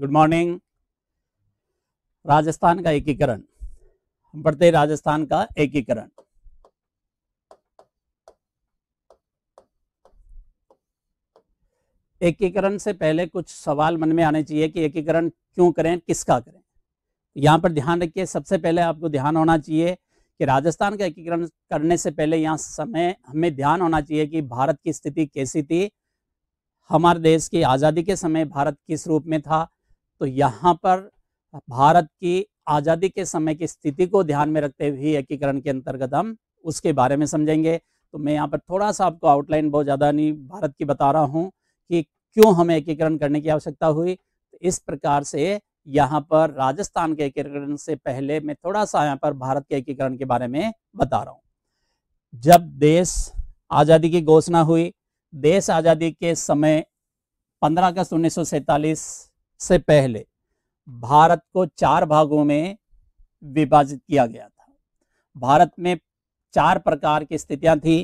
good morning Rajasthan का एकीकरण हम पढ़ते हैं राजस्थान का एकीकरण एकीकरण से पहले कुछ सवाल मन में आने चाहिए कि एकीकरण क्यों करें किसका करें यहां पर ध्यान रखिए सबसे पहले आपको ध्यान होना चाहिए कि राजस्थान का एकीकरण करने से पहले यहाँ समय हमें ध्यान होना चाहिए कि भारत की स्थिति कैसी थी हमारे देश की आज़ादी के समय भारत किस रूप में था तो यहाँ पर भारत की आज़ादी के समय की स्थिति को ध्यान में रखते हुए एकीकरण के अंतर्गत हम उसके बारे में समझेंगे तो मैं यहाँ पर थोड़ा सा आपको आउटलाइन बहुत ज़्यादा नहीं भारत की बता रहा हूँ कि क्यों हमें एकीकरण करने की आवश्यकता हुई तो इस प्रकार से यहाँ पर राजस्थान के एकीकरण से पहले मैं थोड़ा सा यहाँ पर भारत के एकीकरण के बारे में बता रहा हूँ जब देश आज़ादी की घोषणा हुई देश आज़ादी के समय पंद्रह अगस्त उन्नीस से पहले भारत को चार भागों में विभाजित किया गया था भारत में चार प्रकार की स्थितियां थी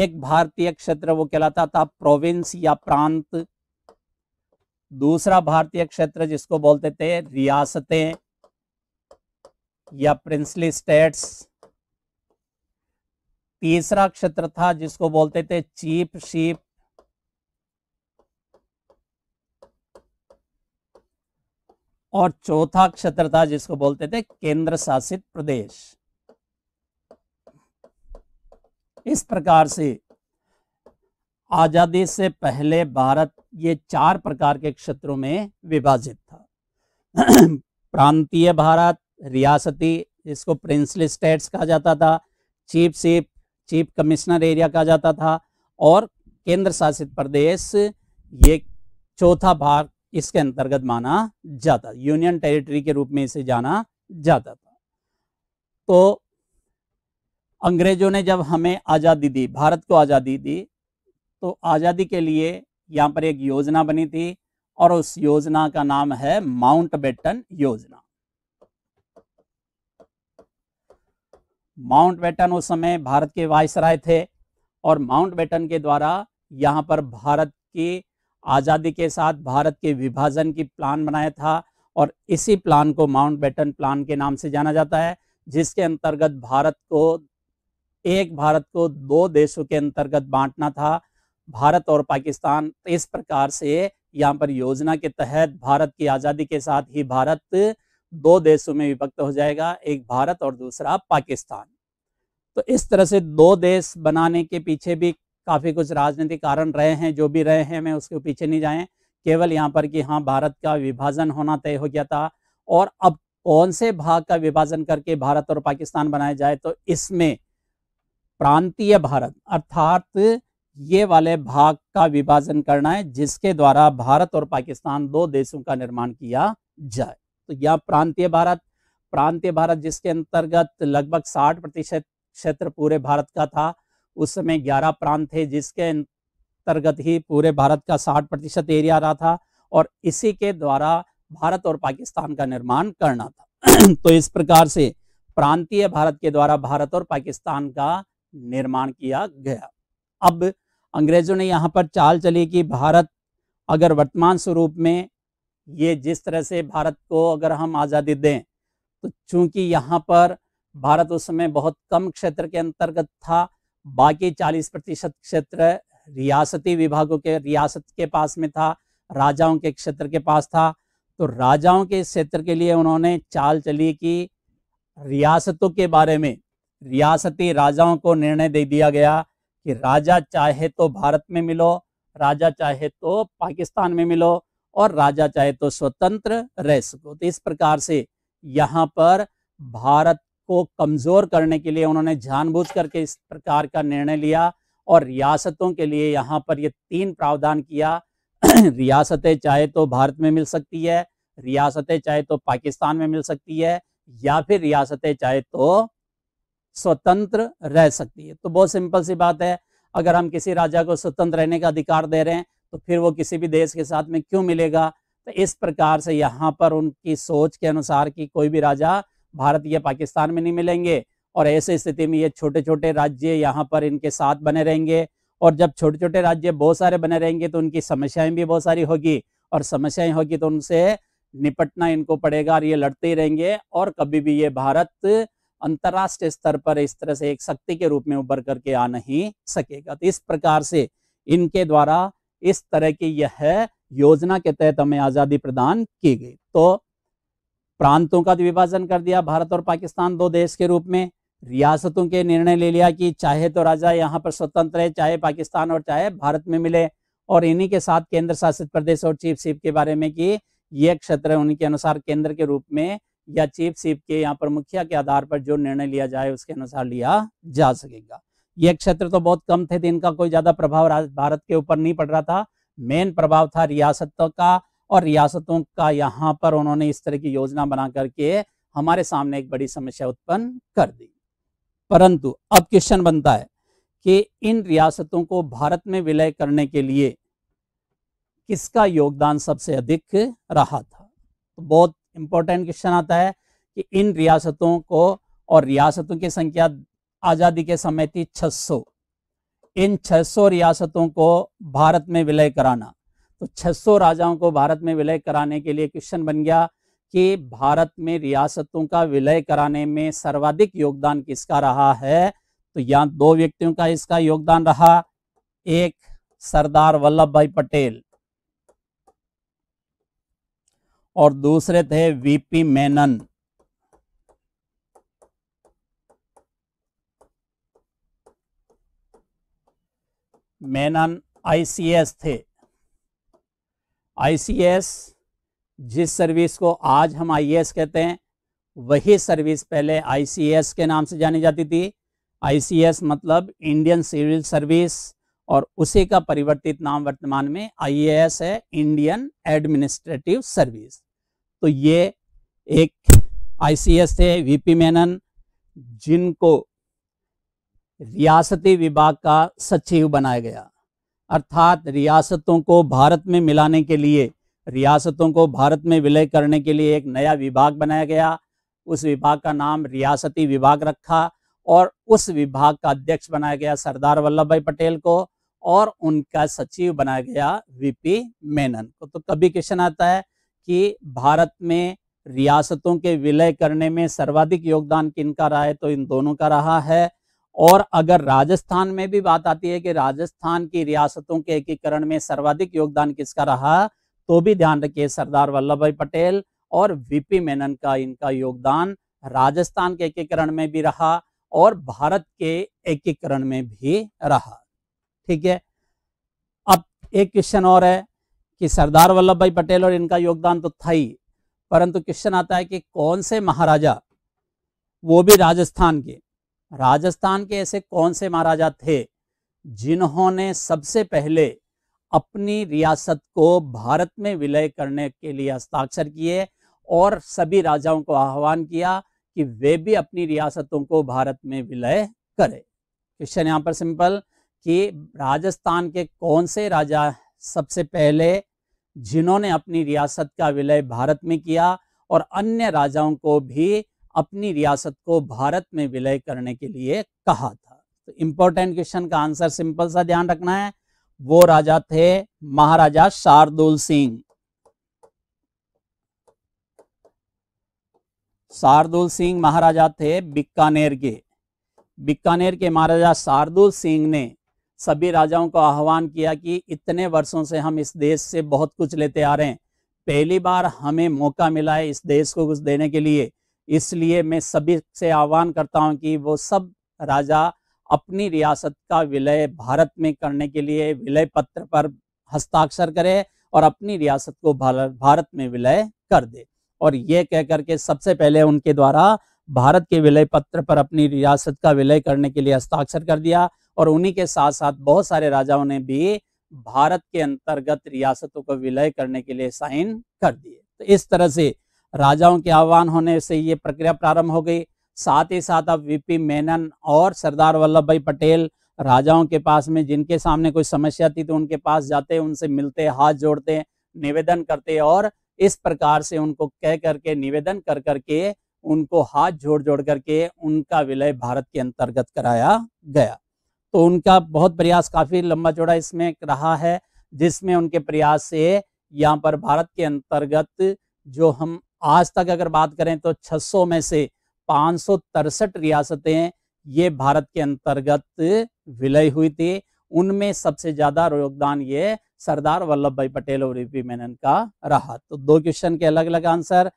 एक भारतीय क्षेत्र वो कहलाता था प्रोविंस या प्रांत दूसरा भारतीय क्षेत्र जिसको बोलते थे रियासतें या प्रिंसली स्टेट्स तीसरा क्षेत्र था जिसको बोलते थे चीफ शिप और चौथा क्षेत्र था जिसको बोलते थे केंद्र शासित प्रदेश इस प्रकार से आजादी से पहले भारत ये चार प्रकार के क्षेत्रों में विभाजित था प्रांतीय भारत रियासती जिसको प्रिंसली स्टेट्स कहा जाता था चीफ सीप चीफ कमिश्नर एरिया कहा जाता था और केंद्र शासित प्रदेश ये चौथा भाग इसके अंतर्गत माना जाता यूनियन टेरिटरी के रूप में इसे जाना जाता था तो अंग्रेजों ने जब हमें आज़ादी दी भारत को आज़ादी दी तो आज़ादी के लिए यहां पर एक योजना बनी थी और उस योजना का नाम है माउंट बेटन योजना माउंट बेटन उस समय भारत के वायसराय थे और माउंट बेटन के द्वारा यहां पर भारत की आज़ादी के साथ भारत के विभाजन की प्लान बनाया था और इसी प्लान को माउंट बेटन प्लान के नाम से जाना जाता है जिसके अंतर्गत भारत को एक भारत को दो देशों के अंतर्गत बांटना था भारत और पाकिस्तान इस प्रकार से यहाँ पर योजना के तहत भारत की आज़ादी के साथ ही भारत दो देशों में विभक्त हो जाएगा एक भारत और दूसरा पाकिस्तान तो इस तरह से दो देश बनाने के पीछे भी काफ़ी कुछ राजनीतिक कारण रहे हैं जो भी रहे हैं मैं उसके पीछे नहीं जाएं केवल यहाँ पर कि हाँ भारत का विभाजन होना तय हो गया था और अब कौन से भाग का विभाजन करके भारत और पाकिस्तान बनाया जाए तो इसमें प्रांतीय भारत अर्थात ये वाले भाग का विभाजन करना है जिसके द्वारा भारत और पाकिस्तान दो देशों का निर्माण किया जाए तो यह प्रांतीय भारत प्रांतीय भारत जिसके अंतर्गत लगभग 60 प्रतिशत क्षेत्र पूरे भारत का था उस समय ग्यारह प्रांत थे जिसके अंतर्गत ही पूरे भारत का साठ प्रतिशत एरिया रहा था और इसी के द्वारा भारत और पाकिस्तान का निर्माण करना था तो इस प्रकार से प्रांतीय भारत के द्वारा भारत और पाकिस्तान का निर्माण किया गया अब अंग्रेजों ने यहाँ पर चाल चली कि भारत अगर वर्तमान स्वरूप में ये जिस तरह से भारत को अगर हम आज़ादी दें तो चूंकि यहाँ पर भारत उस समय बहुत कम क्षेत्र के अंतर्गत था बाकी 40 प्रतिशत क्षेत्र रियासती विभागों के रियासत के पास में था राजाओं के क्षेत्र के पास था तो राजाओं के क्षेत्र के लिए उन्होंने चाल चली कि रियासतों के बारे में रियासती राजाओं को निर्णय दे दिया गया कि राजा चाहे तो भारत में मिलो राजा चाहे तो पाकिस्तान में मिलो और राजा चाहे तो स्वतंत्र रह सको तो इस प्रकार से यहाँ पर भारत को कमज़ोर करने के लिए उन्होंने जानबूझ करके इस प्रकार का निर्णय लिया और रियासतों के लिए यहाँ पर ये तीन प्रावधान किया रियासतें चाहे तो भारत में मिल सकती है रियासतें चाहे तो पाकिस्तान में मिल सकती है या फिर रियासतें चाहे तो स्वतंत्र रह सकती है तो बहुत सिंपल सी बात है अगर हम किसी राजा को स्वतंत्र रहने का अधिकार दे रहे हैं तो फिर वो किसी भी देश के साथ में क्यों मिलेगा तो इस प्रकार से यहाँ पर उनकी सोच के अनुसार कि कोई भी राजा भारत ये पाकिस्तान में नहीं मिलेंगे और ऐसे स्थिति में ये छोटे छोटे राज्य यहाँ पर इनके साथ बने रहेंगे और जब छोटे छोटे राज्य बहुत सारे बने रहेंगे तो उनकी समस्याएं भी बहुत सारी होगी और समस्याएं होगी तो उनसे निपटना इनको पड़ेगा और ये लड़ते ही रहेंगे और कभी भी ये भारत अंतर्राष्ट्रीय स्तर पर इस तरह से एक शक्ति के रूप में उभर करके आ नहीं सकेगा तो इस प्रकार से इनके द्वारा इस तरह की यह योजना के तहत हमें आज़ादी प्रदान की गई तो प्रांतों का विभाजन कर दिया भारत और पाकिस्तान दो देश के रूप में रियासतों के निर्णय ले लिया कि चाहे तो राजा यहाँ पर स्वतंत्र है चाहे पाकिस्तान और चाहे भारत में मिले और इन्हीं के साथ केंद्र शासित प्रदेश और चीफ सीप के बारे में कि ये क्षेत्र उनके अनुसार केंद्र के रूप में या चीफ सीप के यहाँ पर मुखिया के आधार पर जो निर्णय लिया जाए उसके अनुसार लिया जा सकेगा ये क्षेत्र तो बहुत कम थे इनका कोई ज्यादा प्रभाव भारत के ऊपर नहीं पड़ रहा था मेन प्रभाव था रियासतों का और रियासतों का यहाँ पर उन्होंने इस तरह की योजना बना करके हमारे सामने एक बड़ी समस्या उत्पन्न कर दी परंतु अब क्वेश्चन बनता है कि इन रियासतों को भारत में विलय करने के लिए किसका योगदान सबसे अधिक रहा था तो बहुत इंपॉर्टेंट क्वेश्चन आता है कि इन रियासतों को और रियासतों की संख्या आज़ादी के समय थी 600 इन 600 रियासतों को भारत में विलय कराना तो 600 राजाओं को भारत में विलय कराने के लिए क्वेश्चन बन गया कि भारत में रियासतों का विलय कराने में सर्वाधिक योगदान किसका रहा है तो यहाँ दो व्यक्तियों का इसका योगदान रहा एक सरदार वल्लभ भाई पटेल और दूसरे थे वीपी मेनन मेनन आईसीएस थे आईसीएस जिस सर्विस को आज हम आईएएस e कहते हैं वही सर्विस पहले आईसीएस के नाम से जानी जाती थी आईसीएस मतलब इंडियन सिविल सर्विस और उसी का परिवर्तित नाम वर्तमान में आईएएस e है इंडियन एडमिनिस्ट्रेटिव सर्विस तो ये एक आईसीएस थे वीपी मेनन जिनको रियासती विभाग का सचिव बनाया गया अर्थात रियासतों को भारत में मिलाने के लिए रियासतों को भारत में विलय करने के लिए एक नया विभाग बनाया गया उस विभाग का नाम रियासती विभाग रखा और उस विभाग का अध्यक्ष बनाया गया सरदार वल्लभ भाई पटेल को और उनका सचिव बनाया गया वीपी मेनन को तो कभी क्वेश्चन आता है कि भारत में रियासतों के विलय करने में सर्वाधिक योगदान किनका रहा है तो इन दोनों का रहा है और अगर राजस्थान में भी बात आती है कि राजस्थान की रियासतों के एकीकरण में सर्वाधिक योगदान किसका रहा तो भी ध्यान रखिए सरदार वल्लभ भाई पटेल और वीपी मेनन का इनका योगदान राजस्थान के एकीकरण में भी रहा और भारत के एकीकरण में भी रहा ठीक है अब एक क्वेश्चन और है कि सरदार वल्लभ भाई पटेल और इनका योगदान तो था ही परंतु क्वेश्चन आता है कि कौन से महाराजा वो भी राजस्थान के राजस्थान के ऐसे कौन से महाराजा थे जिन्होंने सबसे पहले अपनी रियासत को भारत में विलय करने के लिए हस्ताक्षर किए और सभी राजाओं को आह्वान किया कि वे भी अपनी रियासतों को भारत में विलय करें क्वेश्चन यहाँ पर सिंपल कि राजस्थान के कौन से राजा सबसे पहले जिन्होंने अपनी रियासत का विलय भारत में किया और अन्य राजाओं को भी अपनी रियासत को भारत में विलय करने के लिए कहा था तो इंपॉर्टेंट क्वेश्चन का आंसर सिंपल सा ध्यान रखना है वो राजा थे महाराजा शार्दुल सिंह शार्दुल सिंह महाराजा थे बीकानेर के बीकानेर के महाराजा शार्दुल सिंह ने सभी राजाओं को आह्वान किया कि इतने वर्षों से हम इस देश से बहुत कुछ लेते आ रहे हैं पहली बार हमें मौका मिला है इस देश को कुछ देने के लिए इसलिए मैं सभी से आह्वान करता हूं कि वो सब राजा अपनी रियासत का विलय भारत में करने के लिए विलय पत्र पर हस्ताक्षर करे और अपनी रियासत को भारत में विलय कर दे और ये कह करके सबसे पहले उनके द्वारा भारत के विलय पत्र पर अपनी रियासत का विलय करने के लिए हस्ताक्षर कर दिया और उन्हीं के साथ साथ बहुत सारे राजाओं ने भी भारत के अंतर्गत रियासतों को विलय करने के लिए साइन कर दिए तो इस तरह से राजाओं के आह्वान होने से ये प्रक्रिया प्रारंभ हो गई साथ ही साथ अब वीपी मेनन और सरदार वल्लभ भाई पटेल राजाओं के पास में जिनके सामने कोई समस्या थी तो उनके पास जाते उनसे मिलते हाथ जोड़ते निवेदन करते और इस प्रकार से उनको कह करके निवेदन कर करके उनको हाथ जोड़ जोड़ करके उनका विलय भारत के अंतर्गत कराया गया तो उनका बहुत प्रयास काफी लंबा चौड़ा इसमें रहा है जिसमें उनके प्रयास से यहाँ पर भारत के अंतर्गत जो हम आज तक अगर बात करें तो 600 में से पाँच रियासतें ये भारत के अंतर्गत विलय हुई थी उनमें सबसे ज्यादा योगदान ये सरदार वल्लभ भाई पटेल और वीपी मेनन का रहा तो दो क्वेश्चन के अलग अलग आंसर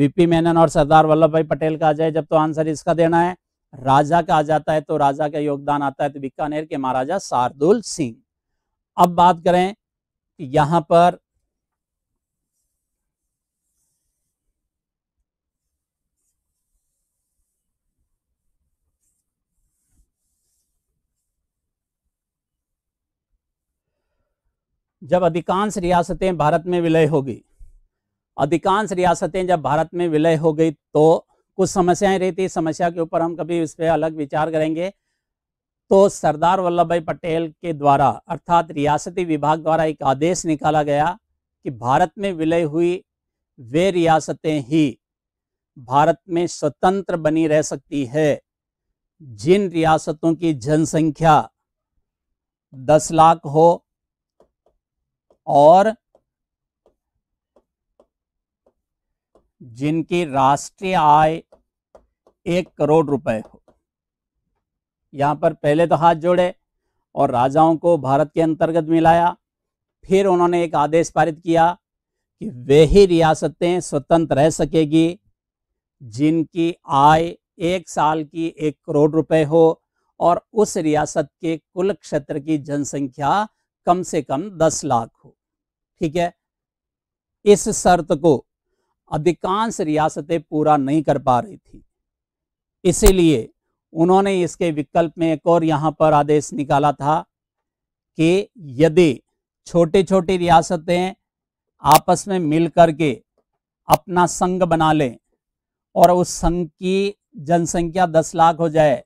वीपी मेनन और सरदार वल्लभ भाई पटेल का आ जाए जब तो आंसर इसका देना है राजा का आ जाता है तो राजा का योगदान आता है तो बीकानेर के महाराजा शार्दुल सिंह अब बात करें कि यहाँ पर जब अधिकांश रियासतें भारत में विलय हो गई अधिकांश रियासतें जब भारत में विलय हो गई तो कुछ समस्याएं रहती समस्या के ऊपर हम कभी इस पर अलग विचार करेंगे तो सरदार वल्लभ भाई पटेल के द्वारा अर्थात रियासती विभाग द्वारा एक आदेश निकाला गया कि भारत में विलय हुई वे रियासतें ही भारत में स्वतंत्र बनी रह सकती है जिन रियासतों की जनसंख्या दस लाख हो और जिनकी राष्ट्रीय आय एक करोड़ रुपए हो यहां पर पहले तो हाथ जोड़े और राजाओं को भारत के अंतर्गत मिलाया फिर उन्होंने एक आदेश पारित किया कि वे ही रियासतें स्वतंत्र रह सकेगी जिनकी आय एक साल की एक करोड़ रुपए हो और उस रियासत के कुल क्षेत्र की जनसंख्या कम से कम दस लाख हो ठीक है इस शर्त को अधिकांश रियासतें पूरा नहीं कर पा रही थी इसीलिए उन्होंने इसके विकल्प में एक और यहां पर आदेश निकाला था कि यदि छोटी छोटी रियासतें आपस में मिल करके अपना संघ बना लें और उस संघ की जनसंख्या दस लाख हो जाए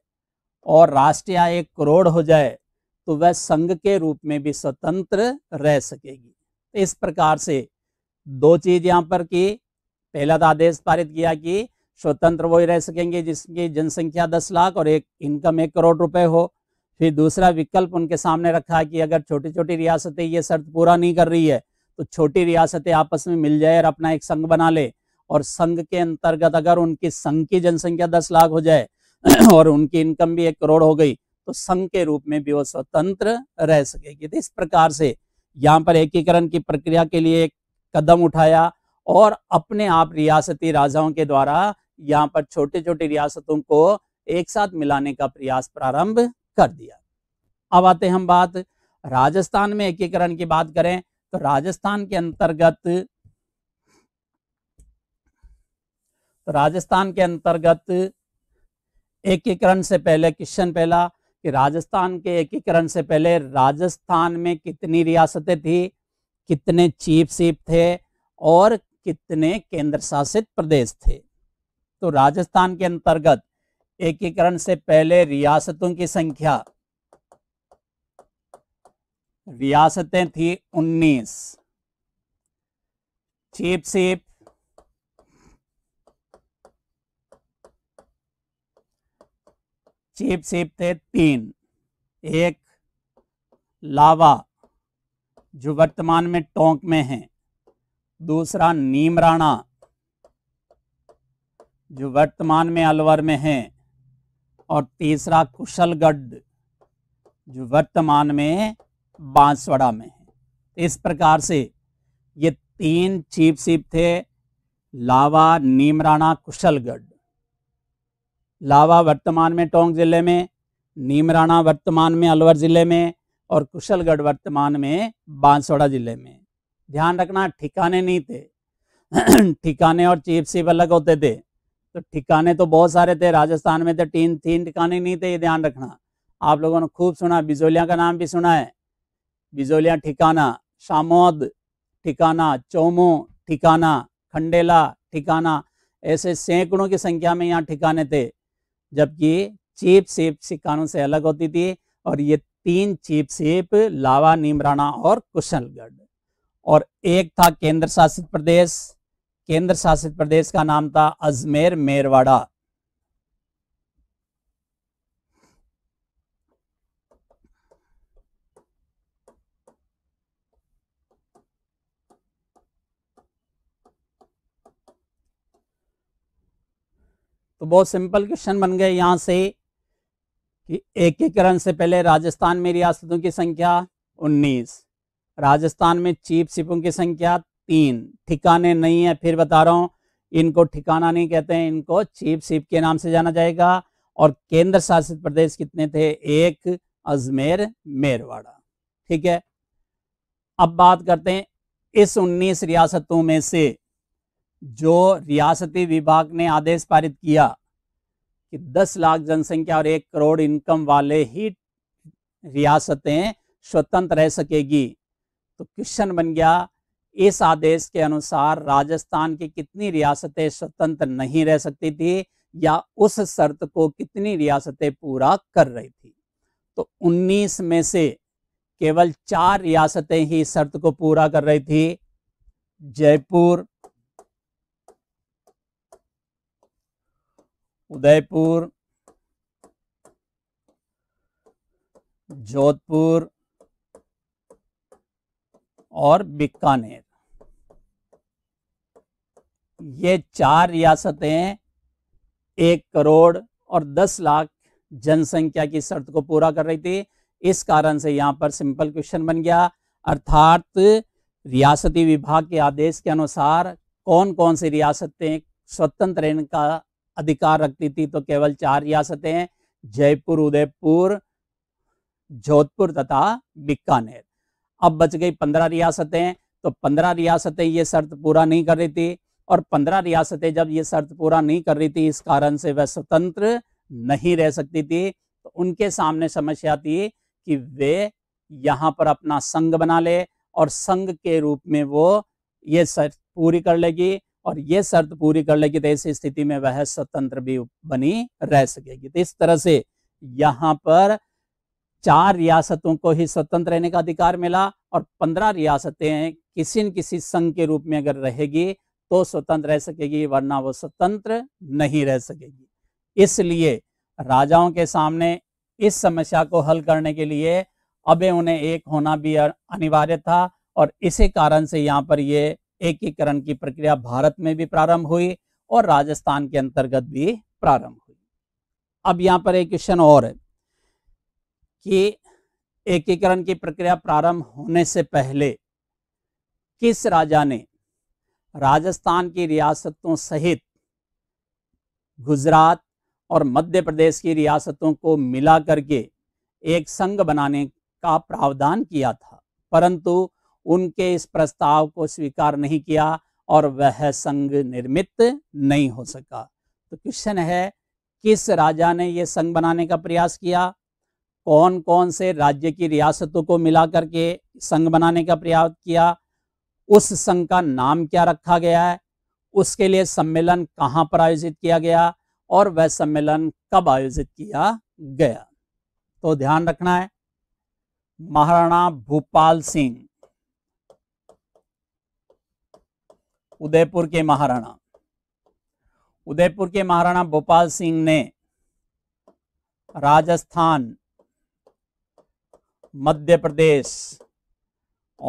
और राष्ट्रीय एक करोड़ हो जाए तो वह संघ के रूप में भी स्वतंत्र रह सकेगी तो इस प्रकार से दो चीज यहां पर की पहला तो आदेश पारित किया कि स्वतंत्र वही रह सकेंगे जिसकी जनसंख्या दस लाख और एक इनकम एक करोड़ रुपए हो फिर दूसरा विकल्प उनके सामने रखा कि अगर छोटी छोटी रियासतें ये शर्त पूरा नहीं कर रही है तो छोटी रियासतें आपस में मिल जाए और अपना एक संघ बना ले और संघ के अंतर्गत अगर उनकी संघ की जनसंख्या दस लाख हो जाए और उनकी इनकम भी एक करोड़ हो गई तो संघ के रूप में भी वो स्वतंत्र रह सकेगी तो इस प्रकार से यहाँ पर एकीकरण की प्रक्रिया के लिए एक कदम उठाया और अपने आप रियासती राजाओं के द्वारा यहाँ पर छोटे छोटे रियासतों को एक साथ मिलाने का प्रयास प्रारंभ कर दिया अब आते हम बात राजस्थान में एकीकरण की बात करें तो राजस्थान के अंतर्गत तो राजस्थान के अंतर्गत एकीकरण से पहले क्वेश्चन पहला कि राजस्थान के एकीकरण से पहले राजस्थान में कितनी रियासतें थी कितने चीफ सीप थे और कितने केंद्र शासित प्रदेश थे तो राजस्थान के अंतर्गत एकीकरण से पहले रियासतों की संख्या रियासतें थी 19 चीफ सीप चीप सीप थे तीन एक लावा जो वर्तमान में टोंक में है दूसरा नीम राणा जो वर्तमान में अलवर में है और तीसरा कुशलगढ़ जो वर्तमान में बांसवाड़ा में है तो इस प्रकार से ये तीन चीप सीप थे लावा नीमराणा कुशलगढ़ लावा वर्तमान में टोंक जिले में नीमराणा वर्तमान में अलवर जिले में और कुशलगढ़ वर्तमान में बांसवाड़ा जिले में ध्यान रखना ठिकाने नहीं थे ठिकाने और चीफ सिप अलग होते थे तो ठिकाने तो बहुत सारे थे राजस्थान में तो तीन तीन ठिकाने नहीं थे ये ध्यान रखना आप लोगों ने खूब सुना बिजोलिया का नाम भी सुना है बिजोलिया ठिकाना शामोद ठिकाना चोमो ठिकाना खंडेला ठिकाना ऐसे सैकड़ों की संख्या में यहाँ ठिकाने थे जबकि चीप सेप सिक्कानों से अलग होती थी और ये तीन चीप सेप लावा निमराना और कुशलगढ़ और एक था केंद्र शासित प्रदेश केंद्र शासित प्रदेश का नाम था अजमेर मेरवाड़ा तो बहुत सिंपल क्वेश्चन बन गए यहाँ से कि एकीकरण से पहले राजस्थान में रियासतों की संख्या 19 राजस्थान में चीफ सिपों की संख्या तीन ठिकाने नहीं है फिर बता रहा हूँ इनको ठिकाना नहीं कहते हैं इनको चीफ सिप के नाम से जाना जाएगा और केंद्र शासित प्रदेश कितने थे एक अजमेर मेरवाड़ा ठीक है अब बात करते हैं इस 19 रियासतों में से जो रियासती विभाग ने आदेश पारित किया कि 10 लाख जनसंख्या और एक करोड़ इनकम वाले ही रियासतें स्वतंत्र रह सकेगी तो क्वेश्चन बन गया इस आदेश के अनुसार राजस्थान की कितनी रियासतें स्वतंत्र नहीं रह सकती थी या उस शर्त को कितनी रियासतें पूरा कर रही थी तो 19 में से केवल चार रियासतें ही शर्त को पूरा कर रही थी जयपुर उदयपुर जोधपुर और बीकानेर ये चार रियासतें एक करोड़ और दस लाख जनसंख्या की शर्त को पूरा कर रही थी इस कारण से यहां पर सिंपल क्वेश्चन बन गया अर्थात रियासती विभाग के आदेश के अनुसार कौन कौन सी रियासतें स्वतंत्र इनका अधिकार रखती थी तो केवल चार रियासतें हैं जयपुर उदयपुर जोधपुर तथा बीकानेर अब बच गई पंद्रह रियासतें तो पंद्रह रियासतें ये शर्त पूरा नहीं कर रही थी और पंद्रह रियासतें जब ये शर्त पूरा नहीं कर रही थी इस कारण से वह स्वतंत्र नहीं रह सकती थी तो उनके सामने समस्या थी कि वे यहाँ पर अपना संघ बना ले और संघ के रूप में वो ये शर्त पूरी कर लेगी और ये शर्त पूरी कर लेगी तो इस स्थिति में वह स्वतंत्र भी बनी रह सकेगी तो इस तरह से यहाँ पर चार रियासतों को ही स्वतंत्र रहने का अधिकार मिला और पंद्रह रियासतें किसी न किसी संघ के रूप में अगर रहेगी तो स्वतंत्र रह सकेगी वरना वो स्वतंत्र नहीं रह सकेगी इसलिए राजाओं के सामने इस समस्या को हल करने के लिए अब उन्हें एक होना भी अनिवार्य था और इसी कारण से यहाँ पर ये एकीकरण की प्रक्रिया भारत में भी प्रारंभ हुई और राजस्थान के अंतर्गत भी प्रारंभ हुई अब यहाँ पर एक क्वेश्चन और है कि एकीकरण की प्रक्रिया प्रारंभ होने से पहले किस राजा ने राजस्थान की रियासतों सहित गुजरात और मध्य प्रदेश की रियासतों को मिला करके एक संघ बनाने का प्रावधान किया था परंतु उनके इस प्रस्ताव को स्वीकार नहीं किया और वह संघ निर्मित नहीं हो सका तो क्वेश्चन है किस राजा ने यह संघ बनाने का प्रयास किया कौन कौन से राज्य की रियासतों को मिला करके संघ बनाने का प्रयास किया उस संघ का नाम क्या रखा गया है उसके लिए सम्मेलन कहाँ पर आयोजित किया गया और वह सम्मेलन कब आयोजित किया गया तो ध्यान रखना है महाराणा भूपाल सिंह उदयपुर के महाराणा उदयपुर के महाराणा भोपाल सिंह ने राजस्थान मध्य प्रदेश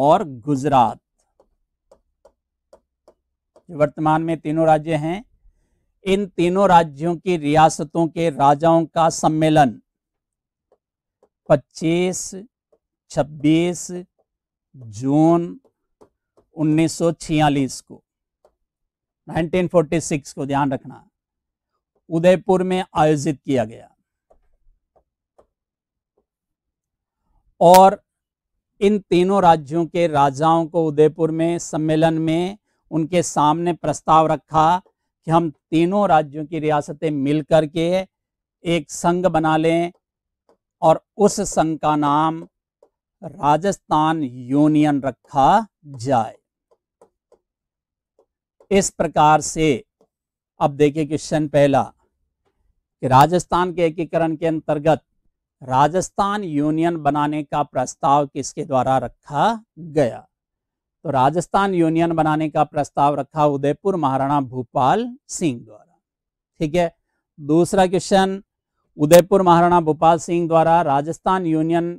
और गुजरात वर्तमान में तीनों राज्य हैं इन तीनों राज्यों की रियासतों के राजाओं का सम्मेलन 25, 26 जून 1946 को 1946 को ध्यान रखना उदयपुर में आयोजित किया गया और इन तीनों राज्यों के राजाओं को उदयपुर में सम्मेलन में उनके सामने प्रस्ताव रखा कि हम तीनों राज्यों की रियासतें मिलकर के एक संघ बना लें और उस संघ का नाम राजस्थान यूनियन रखा जाए इस प्रकार से अब देखिए क्वेश्चन पहला कि राजस्थान के एकीकरण के अंतर्गत राजस्थान यूनियन बनाने का प्रस्ताव किसके द्वारा रखा गया तो राजस्थान यूनियन बनाने का प्रस्ताव रखा उदयपुर महाराणा भूपाल सिंह द्वारा ठीक है दूसरा क्वेश्चन उदयपुर महाराणा भूपाल सिंह द्वारा राजस्थान यूनियन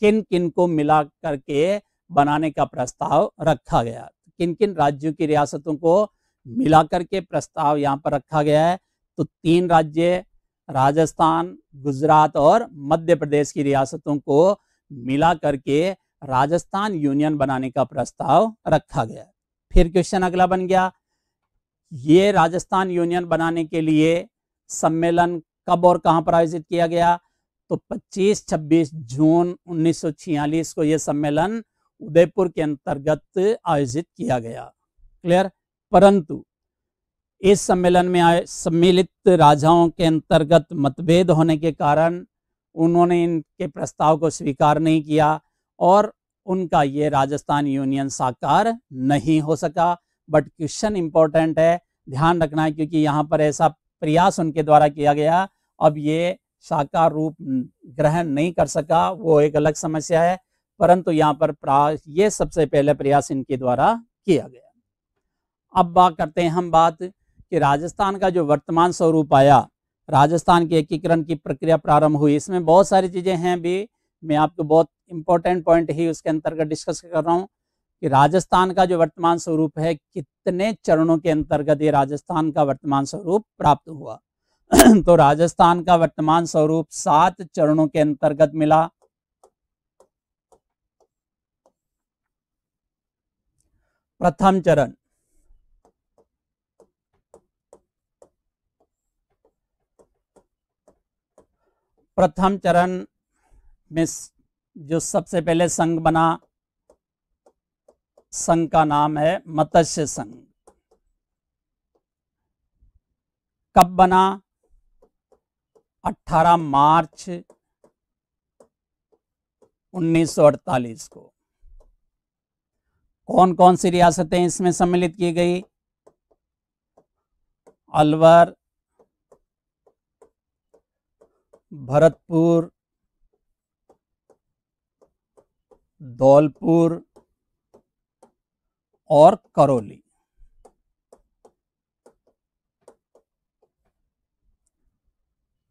किन किन को मिला करके बनाने का प्रस्ताव रखा गया किन किन राज्यों की रियासतों को मिलाकर के प्रस्ताव यहाँ पर रखा गया है तो तीन राज्य राजस्थान गुजरात और मध्य प्रदेश की रियासतों को मिला करके राजस्थान यूनियन बनाने का प्रस्ताव रखा गया फिर क्वेश्चन अगला बन गया ये राजस्थान यूनियन बनाने के लिए सम्मेलन कब और कहाँ पर आयोजित किया गया तो 25-26 जून 1946 को यह सम्मेलन उदयपुर के अंतर्गत आयोजित किया गया क्लियर परंतु इस सम्मेलन में आए सम्मिलित राजाओं के अंतर्गत मतभेद होने के कारण उन्होंने इनके प्रस्ताव को स्वीकार नहीं किया और उनका ये राजस्थान यूनियन साकार नहीं हो सका बट क्वेश्चन इंपॉर्टेंट है ध्यान रखना है क्योंकि यहाँ पर ऐसा प्रयास उनके द्वारा किया गया अब ये साकार रूप ग्रहण नहीं कर सका वो एक अलग समस्या है परंतु यहाँ पर प्रयास ये सबसे पहले प्रयास इनके द्वारा किया गया अब बात करते हैं हम बात कि राजस्थान का जो वर्तमान स्वरूप आया राजस्थान के एकीकरण की प्रक्रिया प्रारंभ हुई इसमें बहुत सारी चीज़ें हैं भी मैं आपको बहुत इंपॉर्टेंट पॉइंट ही उसके अंतर्गत डिस्कस कर रहा हूँ कि राजस्थान का जो वर्तमान स्वरूप है कितने चरणों के अंतर्गत ये राजस्थान का वर्तमान स्वरूप प्राप्त हुआ तो राजस्थान का वर्तमान स्वरूप सात चरणों के अंतर्गत मिला प्रथम चरण प्रथम चरण में जो सबसे पहले संघ बना संघ का नाम है मत्स्य संघ कब बना 18 मार्च 1948 को कौन कौन सी रियासतें इसमें सम्मिलित की गई अलवर भरतपुर धौलपुर और करौली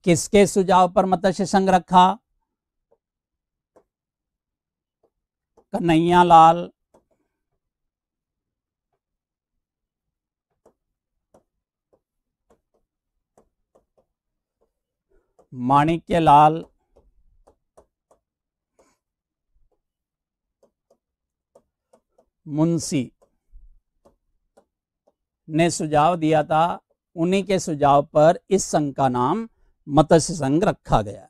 किसके सुझाव पर मत्स्य संघ रखा कन्हैया लाल माणिक्यलाल मुंशी ने सुझाव दिया था उन्हीं के सुझाव पर इस संघ का नाम मत्स्य संघ रखा गया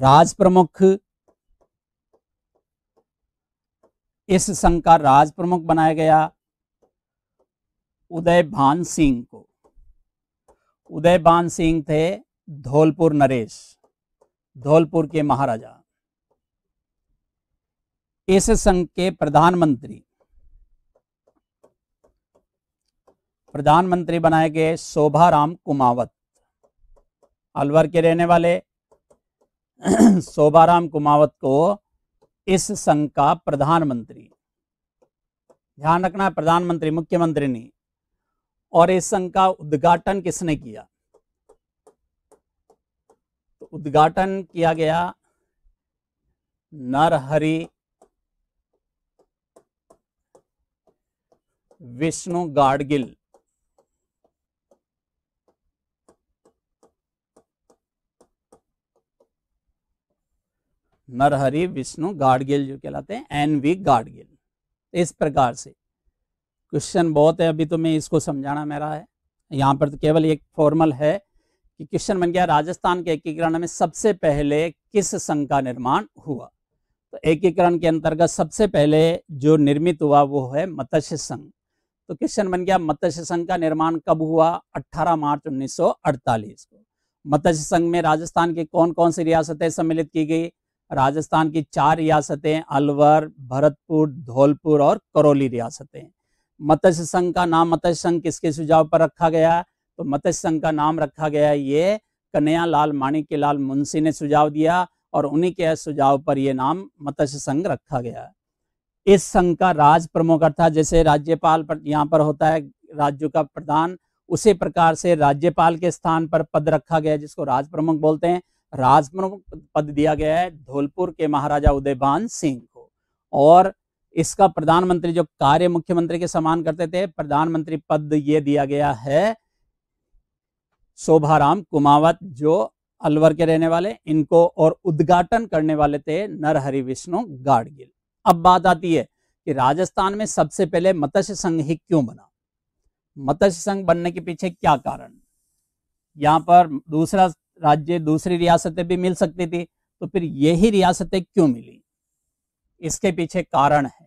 राज प्रमुख इस संघ का राज प्रमुख बनाया गया उदय भान सिंह को उदयबान सिंह थे धौलपुर नरेश धौलपुर के महाराजा इस संघ के प्रधानमंत्री प्रधानमंत्री बनाए गए शोभा राम कुमावत अलवर के रहने वाले शोभा राम कुमावत को इस संघ का प्रधानमंत्री ध्यान रखना प्रधानमंत्री मुख्यमंत्री नहीं और इस संघ का उद्घाटन किसने किया तो उद्घाटन किया गया नरहरि विष्णु गाडगिल नरहरि विष्णु गाडगिल जो कहलाते हैं एन वी गाडगिल इस प्रकार से क्वेश्चन बहुत है अभी तो मैं इसको समझाना मेरा है यहाँ पर तो केवल एक फॉर्मल है कि क्वेश्चन बन गया राजस्थान के एकीकरण में सबसे पहले किस संघ का निर्माण हुआ तो एकीकरण के अंतर्गत सबसे पहले जो निर्मित हुआ वो है मत्स्य संघ तो क्वेश्चन बन गया मत्स्य संघ का निर्माण कब हुआ 18 मार्च 1948 को मत्स्य संघ में राजस्थान की कौन कौन सी रियासतें सम्मिलित की गई राजस्थान की चार रियासतें अलवर भरतपुर धौलपुर और करौली रियासतें मत्स्य संघ का नाम मत्स्य संघ किसके सुझाव पर रखा गया तो मत्स्य संघ का नाम रखा गया ये कन्हैया लाल माणिक लाल मुंशी ने सुझाव दिया और उन्हीं के सुझाव पर यह नाम मत्स्य संघ रखा गया इस संघ का राज प्रमुख अर्थात जैसे राज्यपाल पर यहाँ पर होता है राज्य का प्रधान उसी प्रकार से राज्यपाल के स्थान पर पद रखा गया जिसको राज प्रमुख बोलते हैं राज प्रमुख पद दिया गया है धौलपुर के महाराजा उदयभान सिंह को और इसका प्रधानमंत्री जो कार्य मुख्यमंत्री के समान करते थे प्रधानमंत्री पद ये दिया गया है शोभाराम कुमावत जो अलवर के रहने वाले इनको और उद्घाटन करने वाले थे नरहरि विष्णु गाडगिल अब बात आती है कि राजस्थान में सबसे पहले मत्स्य संघ ही क्यों बना मत्स्य संघ बनने के पीछे क्या कारण यहाँ पर दूसरा राज्य दूसरी रियासतें भी मिल सकती थी तो फिर यही रियासतें क्यों मिली इसके पीछे कारण है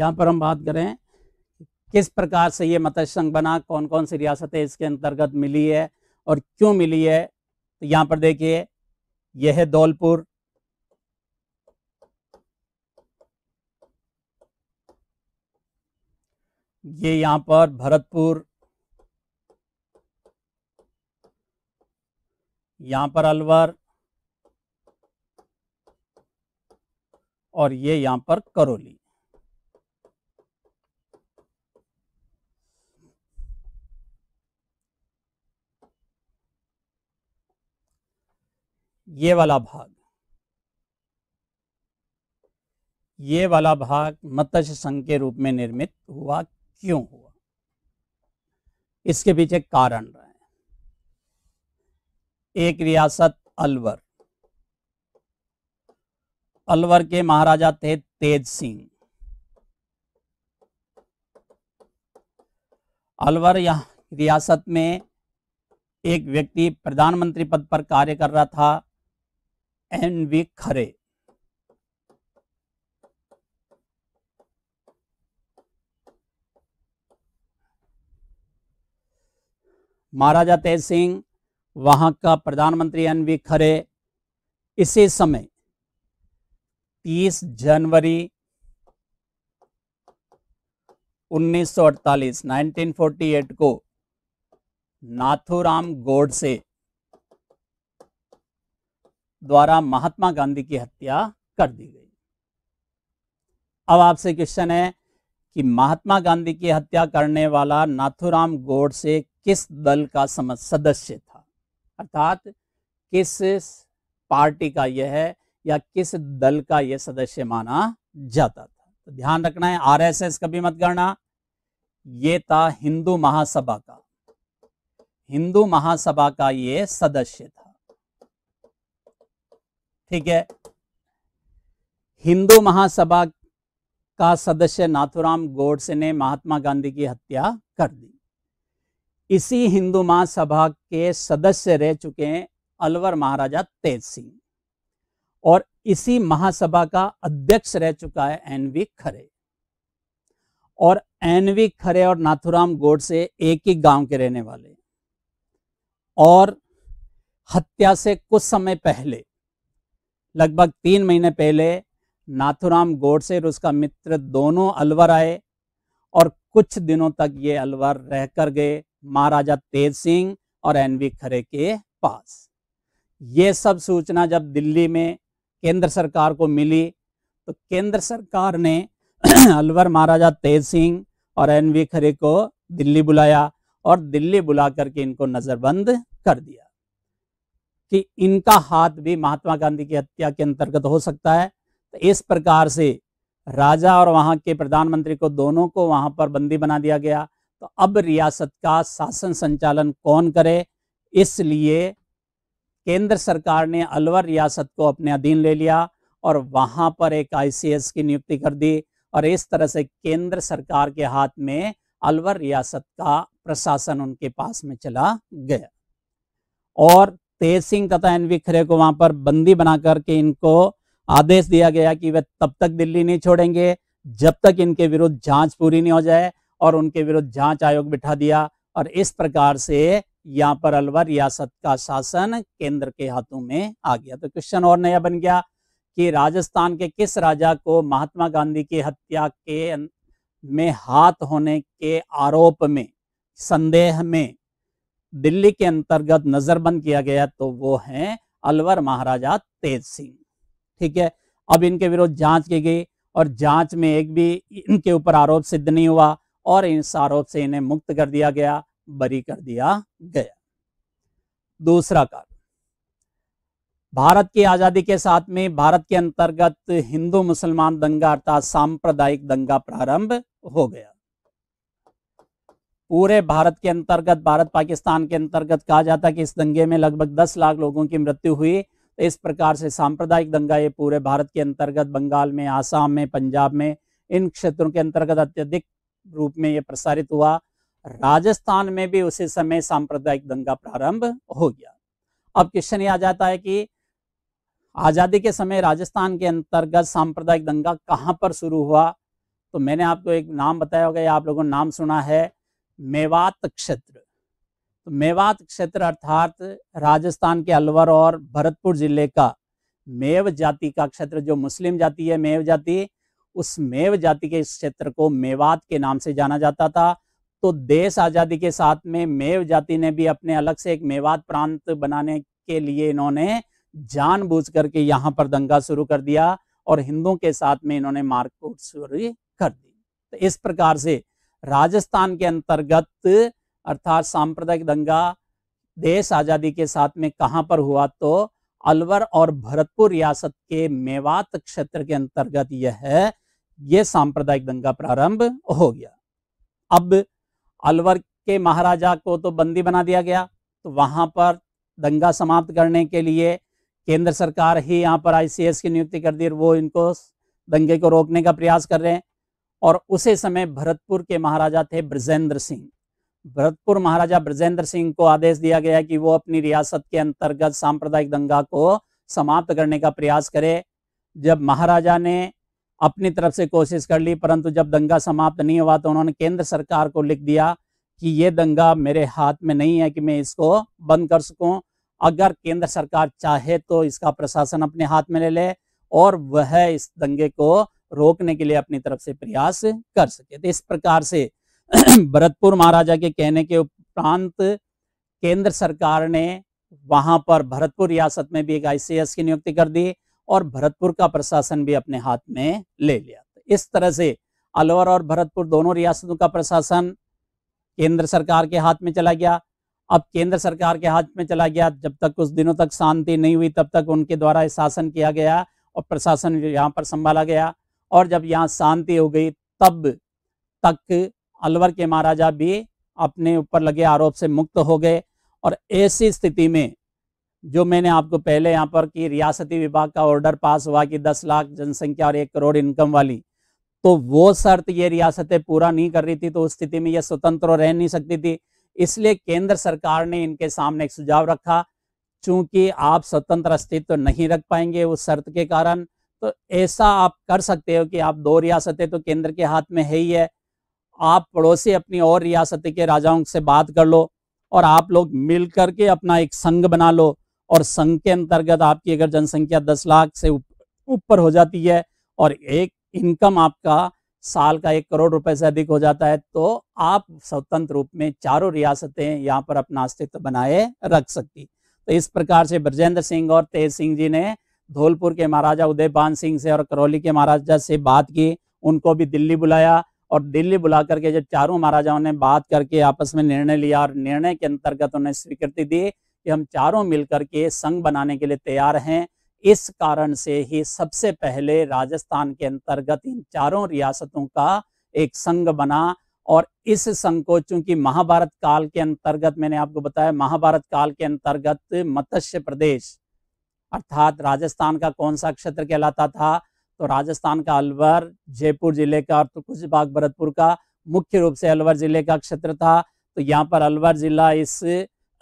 यहाँ पर हम बात करें किस प्रकार से ये मत्स्य संघ बना कौन कौन सी रियासतें इसके अंतर्गत मिली है और क्यों मिली है तो यहाँ पर देखिए यह है धौलपुर ये यहाँ पर भरतपुर यहाँ पर अलवर और ये यहाँ पर करौली ये वाला भाग ये वाला भाग मत्स्य संघ के रूप में निर्मित हुआ क्यों हुआ इसके पीछे कारण रहे एक रियासत अलवर अलवर के महाराजा थे तेज सिंह अलवर यह रियासत में एक व्यक्ति प्रधानमंत्री पद पर कार्य कर रहा था एन वी खरे महाराजा तेज सिंह वहां का प्रधानमंत्री एन वी खरे इसी समय 30 जनवरी 1948 1948 को नाथुराम से द्वारा महात्मा गांधी की हत्या कर दी गई अब आपसे क्वेश्चन है कि महात्मा गांधी की हत्या करने वाला नाथुराम से किस दल का सदस्य था अर्थात किस पार्टी का यह है या किस दल का यह सदस्य माना जाता था तो ध्यान रखना है आरएसएस कभी मत करना यह था हिंदू महासभा का हिंदू महासभा का यह सदस्य था ठीक है हिंदू महासभा का सदस्य नाथुराम गोडसे ने महात्मा गांधी की हत्या कर दी इसी हिंदू महासभा के सदस्य रह चुके हैं अलवर महाराजा तेज सिंह और इसी महासभा का अध्यक्ष रह चुका है एनवी खरे और एनवी खरे और नाथुराम गोडसे एक ही गांव के रहने वाले और हत्या से कुछ समय पहले लगभग तीन महीने पहले नाथुराम गोडसे और उसका मित्र दोनों अलवर आए और कुछ दिनों तक ये अलवर रह कर गए महाराजा तेज सिंह और एन वी खरे के पास ये सब सूचना जब दिल्ली में केंद्र सरकार को मिली तो केंद्र सरकार ने अलवर महाराजा तेज सिंह और एन वी खरे को दिल्ली बुलाया और दिल्ली बुला करके इनको नज़रबंद कर दिया कि इनका हाथ भी महात्मा गांधी की हत्या के अंतर्गत हो सकता है तो इस प्रकार से राजा और वहाँ के प्रधानमंत्री को दोनों को वहाँ पर बंदी बना दिया गया तो अब रियासत का शासन संचालन कौन करे इसलिए केंद्र सरकार ने अलवर रियासत को अपने अधीन ले लिया और वहाँ पर एक आईसीएस की नियुक्ति कर दी और इस तरह से केंद्र सरकार के हाथ में अलवर रियासत का प्रशासन उनके पास में चला गया और तेज सिंह तथा एन वी खरे को वहां पर बंदी बना करके इनको आदेश दिया गया कि वे तब तक दिल्ली नहीं छोड़ेंगे जब तक इनके विरुद्ध जांच पूरी नहीं हो जाए और उनके विरुद्ध जांच आयोग बिठा दिया और इस प्रकार से यहाँ पर अलवर रियासत का शासन केंद्र के हाथों में आ गया तो क्वेश्चन और नया बन गया कि राजस्थान के किस राजा को महात्मा गांधी की हत्या के में हाथ होने के आरोप में संदेह में दिल्ली के अंतर्गत नजरबंद किया गया तो वो हैं अलवर महाराजा तेज सिंह ठीक है अब इनके विरुद्ध जांच की गई और जांच में एक भी इनके ऊपर आरोप सिद्ध नहीं हुआ और इस आरोप से इन्हें मुक्त कर दिया गया बरी कर दिया गया दूसरा कारण भारत की आजादी के साथ में भारत के अंतर्गत हिंदू मुसलमान दंगा अर्थात सांप्रदायिक दंगा प्रारंभ हो गया पूरे भारत के अंतर्गत भारत पाकिस्तान के अंतर्गत कहा जाता है कि इस दंगे में लगभग दस लाख लोगों की मृत्यु हुई तो इस प्रकार से सांप्रदायिक दंगा ये पूरे भारत के अंतर्गत बंगाल में आसाम में पंजाब में इन क्षेत्रों के अंतर्गत अत्यधिक रूप में ये प्रसारित हुआ राजस्थान में भी उसी समय सांप्रदायिक दंगा प्रारंभ हो गया अब क्वेश्चन ये आ जाता है कि आज़ादी के समय राजस्थान के अंतर्गत सांप्रदायिक दंगा कहाँ पर शुरू हुआ तो मैंने आपको एक नाम बताया होगा या आप लोगों ने नाम सुना है मेवात क्षेत्र तो मेवात क्षेत्र अर्थात राजस्थान के अलवर और भरतपुर जिले का मेव जाति का क्षेत्र जो मुस्लिम जाति है मेव जाति उस मेव जाति के इस क्षेत्र को मेवात के नाम से जाना जाता था तो देश आज़ादी के साथ में मेव जाति ने भी अपने अलग से एक मेवात प्रांत बनाने के लिए इन्होंने जानबूझ करके यहाँ पर दंगा शुरू कर दिया और हिंदुओं के साथ में इन्होंने मारकूट शुरू कर दी तो इस प्रकार से राजस्थान के अंतर्गत अर्थात सांप्रदायिक दंगा देश आज़ादी के साथ में कहां पर हुआ तो अलवर और भरतपुर रियासत के मेवात क्षेत्र के अंतर्गत यह है यह सांप्रदायिक दंगा प्रारंभ हो गया अब अलवर के महाराजा को तो बंदी बना दिया गया तो वहां पर दंगा समाप्त करने के लिए केंद्र सरकार ही यहाँ पर आईसीएस की नियुक्ति कर दी वो इनको दंगे को रोकने का प्रयास कर रहे हैं और उसे समय भरतपुर के महाराजा थे ब्रजेंद्र सिंह भरतपुर महाराजा ब्रजेंद्र सिंह को आदेश दिया गया कि वो अपनी रियासत के अंतर्गत सांप्रदायिक दंगा को समाप्त करने का प्रयास करे जब महाराजा ने अपनी तरफ से कोशिश कर ली परंतु जब दंगा समाप्त नहीं हुआ तो उन्होंने केंद्र सरकार को लिख दिया कि ये दंगा मेरे हाथ में नहीं है कि मैं इसको बंद कर सकूं अगर केंद्र सरकार चाहे तो इसका प्रशासन अपने हाथ में ले ले और वह इस दंगे को रोकने के लिए अपनी तरफ से प्रयास कर सके तो इस प्रकार से भरतपुर महाराजा के कहने के उपरांत केंद्र सरकार ने वहां पर भरतपुर रियासत में भी एक आईसीएस की नियुक्ति कर दी और भरतपुर का प्रशासन भी अपने हाथ में ले लिया तो इस तरह से अलवर और भरतपुर दोनों रियासतों का प्रशासन केंद्र सरकार के हाथ में चला गया अब केंद्र सरकार के हाथ में चला गया जब तक कुछ दिनों तक शांति नहीं हुई तब तक उनके द्वारा शासन किया गया और प्रशासन यहाँ पर संभाला गया और जब यहाँ शांति हो गई तब तक अलवर के महाराजा भी अपने ऊपर लगे आरोप से मुक्त हो गए और ऐसी स्थिति में जो मैंने आपको पहले यहाँ पर कि रियासती विभाग का ऑर्डर पास हुआ कि दस लाख जनसंख्या और एक करोड़ इनकम वाली तो वो शर्त ये रियासतें पूरा नहीं कर रही थी तो उस स्थिति में ये स्वतंत्र रह नहीं सकती थी इसलिए केंद्र सरकार ने इनके सामने एक सुझाव रखा चूंकि आप स्वतंत्र अस्तित्व तो नहीं रख पाएंगे उस शर्त के कारण तो ऐसा आप कर सकते हो कि आप दो रियासतें तो केंद्र के हाथ में है ही है आप पड़ोसी अपनी और रियासतें के राजाओं से बात कर लो और आप लोग मिल करके अपना एक संघ बना लो और संघ के अंतर्गत आपकी अगर जनसंख्या दस लाख से ऊपर हो जाती है और एक इनकम आपका साल का एक करोड़ रुपए से अधिक हो जाता है तो आप स्वतंत्र रूप में चारों रियासतें यहाँ पर अपना अस्तित्व बनाए रख सकती तो इस प्रकार से ब्रजेंद्र सिंह और तेज सिंह जी ने धौलपुर के महाराजा उदयपान सिंह से और करौली के महाराजा से बात की उनको भी दिल्ली बुलाया और दिल्ली बुला करके जब चारों महाराजाओं ने बात करके आपस में निर्णय लिया और निर्णय के अंतर्गत उन्हें स्वीकृति दी कि हम चारों मिलकर के संघ बनाने के लिए तैयार हैं इस कारण से ही सबसे पहले राजस्थान के अंतर्गत इन चारों रियासतों का एक संघ बना और इस संघ को चूंकि महाभारत काल के अंतर्गत मैंने आपको बताया महाभारत काल के अंतर्गत मत्स्य प्रदेश अर्थात राजस्थान का कौन सा क्षेत्र कहलाता था तो राजस्थान का अलवर जयपुर जिले का और तो कुछ बाग भरतपुर का मुख्य रूप से अलवर जिले का क्षेत्र था तो यहाँ पर अलवर जिला इस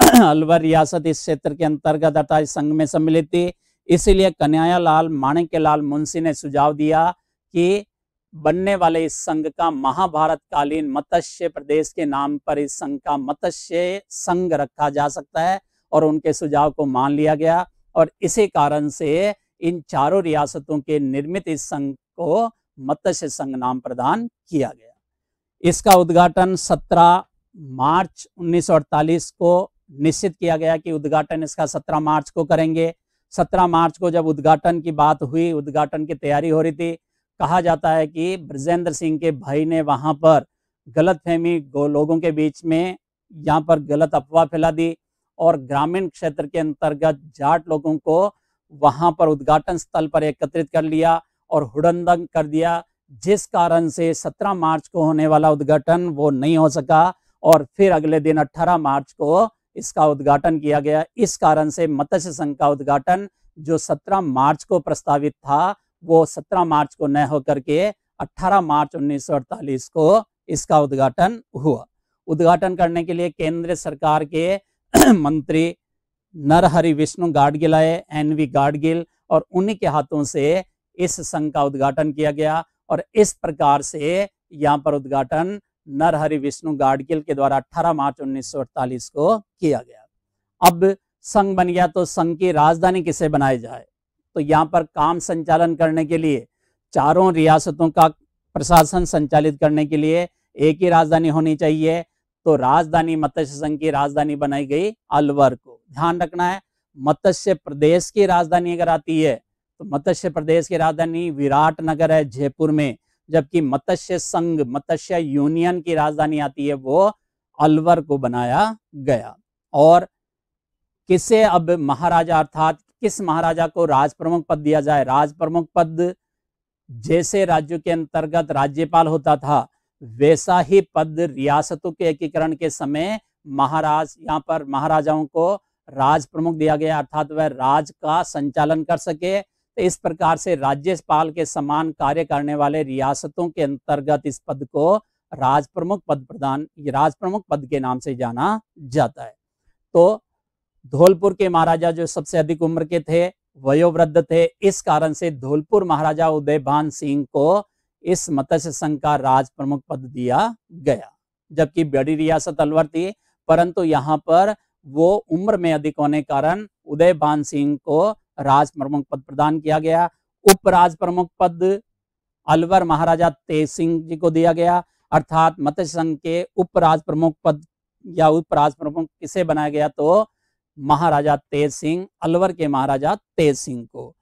अलवर रियासत इस क्षेत्र के अंतर्गत अर्थात इस संघ में सम्मिलित थी इसीलिए कन्हैया लाल माणक्य लाल मुंशी ने सुझाव दिया कि बनने वाले इस संघ का महाभारत कालीन मत्स्य प्रदेश के नाम पर इस संघ का मत्स्य संघ रखा जा सकता है और उनके सुझाव को मान लिया गया और इसी कारण से इन चारों रियासतों के निर्मित इस संघ को मत्स्य संघ नाम प्रदान किया गया इसका उद्घाटन 17 मार्च 1948 को निश्चित किया गया कि उद्घाटन इसका 17 मार्च को करेंगे 17 मार्च को जब उद्घाटन की बात हुई उद्घाटन की तैयारी हो रही थी कहा जाता है कि ब्रजेंद्र सिंह के भाई ने वहां पर गलत फहमी लोगों के बीच में यहाँ पर गलत अफवाह फैला दी और ग्रामीण क्षेत्र के अंतर्गत जाट लोगों को वहां पर उद्घाटन स्थल पर एकत्रित कर लिया और हुडनदंग कर दिया जिस कारण से 17 मार्च को होने वाला उद्घाटन वो नहीं हो सका और फिर अगले दिन 18 मार्च को इसका उद्घाटन किया गया इस कारण से मत्स्य संघ का उद्घाटन जो 17 मार्च को प्रस्तावित था वो 17 मार्च को न होकर के 18 मार्च 1948 को इसका उद्घाटन हुआ उद्घाटन करने के लिए केंद्र सरकार के मंत्री नरहरि विष्णु गाडगिल आए एन वी गाडगिल और उन्हीं के हाथों से इस संघ का उद्घाटन किया गया और इस प्रकार से यहाँ पर उद्घाटन नरहरि विष्णु गाडगिल के द्वारा 18 मार्च उन्नीस को किया गया अब संघ बन गया तो संघ की राजधानी किसे बनाई जाए तो यहाँ पर काम संचालन करने के लिए चारों रियासतों का प्रशासन संचालित करने के लिए एक ही राजधानी होनी चाहिए तो राजधानी मत्स्य संघ की राजधानी बनाई गई अलवर को ध्यान रखना है मत्स्य प्रदेश की राजधानी अगर आती है तो मत्स्य प्रदेश की राजधानी विराट नगर है जयपुर में जबकि मत्स्य संघ मत्स्य यूनियन की राजधानी आती है वो अलवर को बनाया गया और किसे अब महाराजा अर्थात किस महाराजा को राज प्रमुख पद दिया जाए राज प्रमुख पद जैसे राज्यों के अंतर्गत राज्यपाल होता था वैसा ही पद रियासतों के एकीकरण के समय महाराज यहाँ पर महाराजाओं को राज प्रमुख दिया गया अर्थात वह राज का संचालन कर सके तो इस प्रकार से राज्यपाल के समान कार्य करने वाले रियासतों के अंतर्गत इस पद को राज प्रमुख पद प्रदान राज प्रमुख पद के नाम से जाना जाता है तो धौलपुर के महाराजा जो सबसे अधिक उम्र के थे वयोवृद्ध थे इस कारण से धौलपुर महाराजा उदयभान सिंह को इस मत्स्य संघ का राज प्रमुख पद दिया गया जबकि बड़ी रियासत अलवर थी परंतु यहाँ पर वो उम्र में अधिक होने कारण उदय भान सिंह को राज प्रमुख पद प्रदान किया गया उपराज प्रमुख पद अलवर महाराजा तेज सिंह जी को दिया गया अर्थात मत्स्य संघ के राज प्रमुख पद या उपराज प्रमुख किसे बनाया गया तो महाराजा तेज सिंह अलवर के महाराजा तेज सिंह को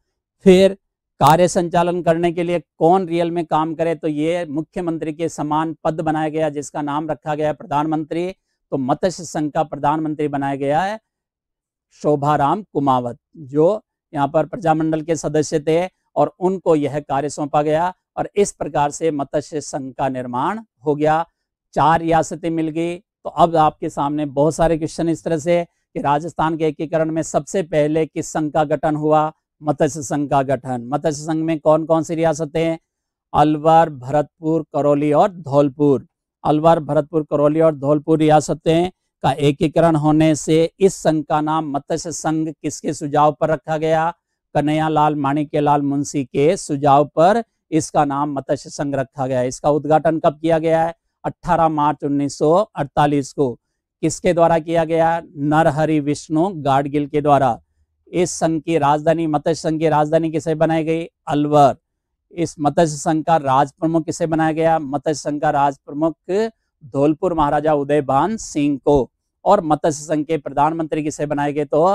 फिर कार्य संचालन करने के लिए कौन रियल में काम करे तो ये मुख्यमंत्री के समान पद बनाया गया जिसका नाम रखा गया है प्रधानमंत्री तो मत्स्य संघ का प्रधानमंत्री बनाया गया है राम कुमावत जो यहाँ पर प्रजामंडल के सदस्य थे और उनको यह कार्य सौंपा गया और इस प्रकार से मत्स्य संघ का निर्माण हो गया चार रियासतें मिल गई तो अब आपके सामने बहुत सारे क्वेश्चन इस तरह से कि राजस्थान के एकीकरण में सबसे पहले किस संघ का गठन हुआ मत्स्य संघ का गठन मत्स्य संघ में कौन कौन सी रियासतें हैं अलवर भरतपुर करौली और धौलपुर अलवर भरतपुर करौली और धौलपुर रियासतें का एकीकरण होने से इस संघ का नाम मत्स्य संघ किसके सुझाव पर रखा गया कन्हैया लाल माणिक्य लाल मुंशी के सुझाव पर इसका नाम मत्स्य संघ रखा गया है इसका उद्घाटन कब किया गया है 18 मार्च 1948 को किसके द्वारा किया गया नरहरि विष्णु गाडगिल के द्वारा इस संघ की राजधानी मत्स्य संघ की राजधानी किसे बनाई गई अलवर इस मत्स्य संघ का राज प्रमुख किसे बनाया गया मत्स्य संघ का राज प्रमुख धौलपुर महाराजा उदयभान सिंह को और मत्स्य संघ के प्रधानमंत्री किसे बनाए गए तो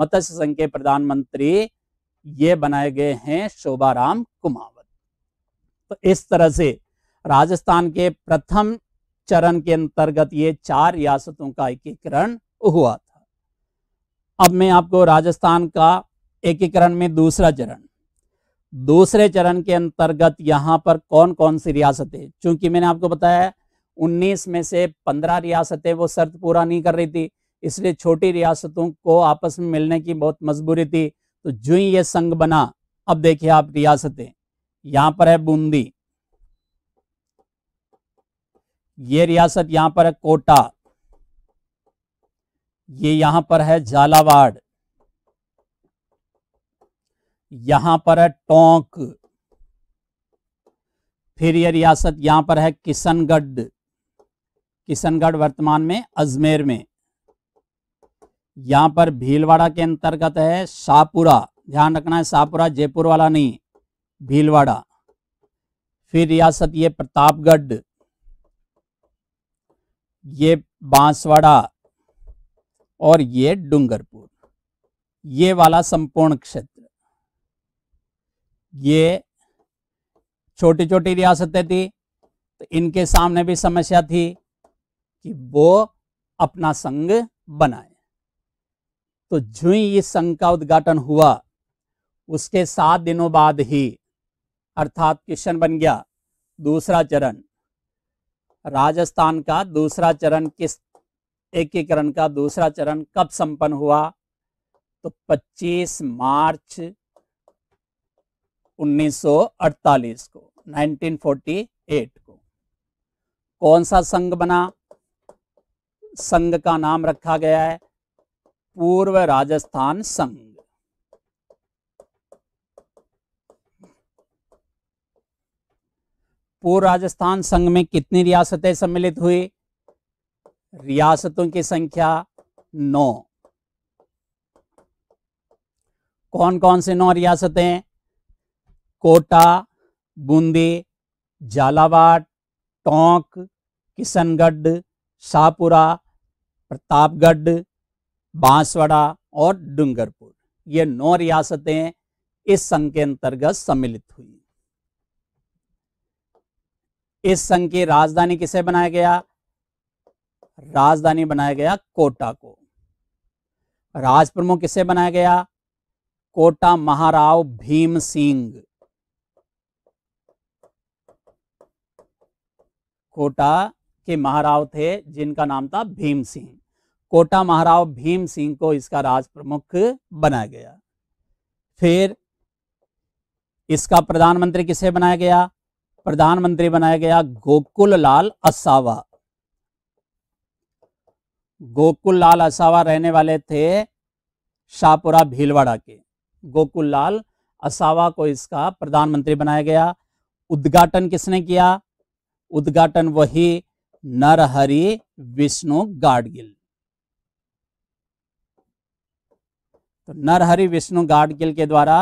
मत्स्य संघ के प्रधानमंत्री ये बनाए गए हैं शोभा राम कुमावत तो इस तरह से राजस्थान के प्रथम चरण के अंतर्गत ये चार रियासतों का एकीकरण हुआ अब मैं आपको राजस्थान का एकीकरण में दूसरा चरण दूसरे चरण के अंतर्गत यहाँ पर कौन कौन सी रियासतें चूंकि मैंने आपको बताया 19 में से 15 रियासतें वो शर्त पूरा नहीं कर रही थी इसलिए छोटी रियासतों को आपस में मिलने की बहुत मजबूरी थी तो जो ही ये संघ बना अब देखिए आप रियासतें यहाँ पर है बूंदी ये रियासत यहाँ पर है कोटा ये यहां पर है झालावाड़ यहां पर है टोंक फिर यह रियासत यहां पर है किशनगढ़ किशनगढ़ वर्तमान में अजमेर में यहां पर भीलवाड़ा के अंतर्गत है शाहपुरा ध्यान रखना है शाहपुरा जयपुर वाला नहीं भीलवाड़ा फिर रियासत ये प्रतापगढ़ ये बांसवाड़ा और ये डूंगरपुर ये वाला संपूर्ण क्षेत्र ये छोटी छोटी रियासतें थी तो इनके सामने भी समस्या थी कि वो अपना संघ बनाए तो ही इस संघ का उद्घाटन हुआ उसके सात दिनों बाद ही अर्थात किशन बन गया दूसरा चरण राजस्थान का दूसरा चरण किस एकीकरण का दूसरा चरण कब संपन्न हुआ तो 25 मार्च 1948 को 1948 को कौन सा संघ बना संघ का नाम रखा गया है पूर्व राजस्थान संघ पूर्व राजस्थान संघ में कितनी रियासतें सम्मिलित हुई रियासतों की संख्या नौ कौन कौन से नौ रियासतें कोटा बूंदी झालावाड़ टोंक किशनगढ़ शाहपुरा प्रतापगढ़ बांसवाड़ा और डूंगरपुर ये नौ रियासतें इस संघ के अंतर्गत सम्मिलित हुई इस संघ की राजधानी किसे बनाया गया राजधानी बनाया गया कोटा को राज प्रमुख किसे बनाया गया कोटा महाराव भीम सिंह कोटा के महाराव थे जिनका नाम था भीम सिंह कोटा महाराव भीम सिंह को इसका राज प्रमुख बनाया गया फिर इसका प्रधानमंत्री किसे बनाया गया प्रधानमंत्री बनाया गया गोकुल लाल असावा गोकुल लाल असावा रहने वाले थे शाहपुरा भीलवाड़ा के गोकुल लाल असावा को इसका प्रधानमंत्री बनाया गया उद्घाटन किसने किया उद्घाटन वही नरहरि विष्णु गाडगिल तो नरहरि विष्णु गाडगिल के द्वारा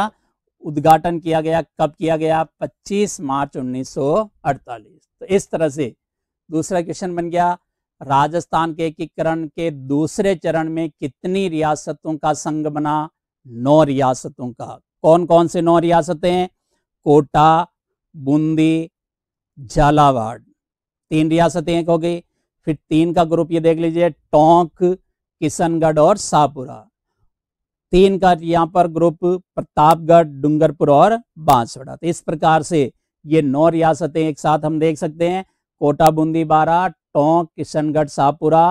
उद्घाटन किया गया कब किया गया 25 मार्च 1948 तो इस तरह से दूसरा क्वेश्चन बन गया राजस्थान के एकीकरण के दूसरे चरण में कितनी रियासतों का संघ बना नौ रियासतों का कौन कौन से नौ रियासतें हैं कोटा बूंदी झालावाड़ तीन रियासतें एक हो गई फिर तीन का ग्रुप ये देख लीजिए टोंक किशनगढ़ और शाहपुरा तीन का यहाँ पर ग्रुप प्रतापगढ़ डूंगरपुर और बांसवाड़ा तो इस प्रकार से ये नौ रियासतें एक साथ हम देख सकते हैं कोटा बूंदी बारह टोंक किशनगढ़ शाहपुरा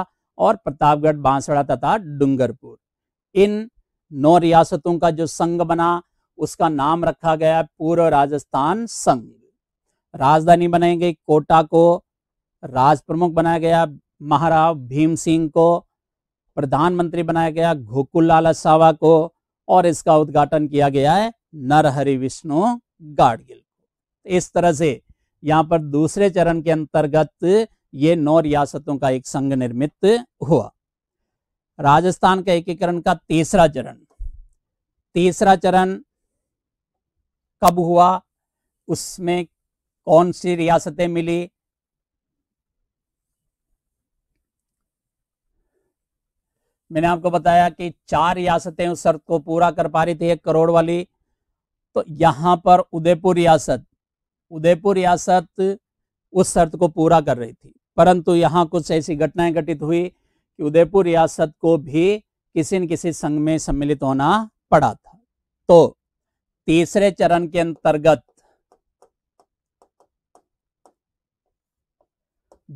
और प्रतापगढ़ बांसवाड़ा तथा डूंगरपुर इन नौ रियासतों का जो संघ बना उसका नाम रखा गया पूर्व राजस्थान संघ राजधानी बनाई गई कोटा को राज प्रमुख बनाया गया महाराव भीम सिंह को प्रधानमंत्री बनाया गया घोकुल लाल सावा को और इसका उद्घाटन किया गया है नरहरि विष्णु गाडगिल को इस तरह से यहाँ पर दूसरे चरण के अंतर्गत ये नौ रियासतों का एक संघ निर्मित हुआ राजस्थान का एकीकरण का तीसरा चरण तीसरा चरण कब हुआ उसमें कौन सी रियासतें मिली मैंने आपको बताया कि चार रियासतें उस शर्त को पूरा कर पा रही थी एक करोड़ वाली तो यहां पर उदयपुर रियासत उदयपुर रियासत उस शर्त को पूरा कर रही थी परंतु यहाँ कुछ ऐसी घटनाएं घटित हुई कि उदयपुर रियासत को भी किसी न किसी संघ में सम्मिलित होना पड़ा था तो तीसरे चरण के अंतर्गत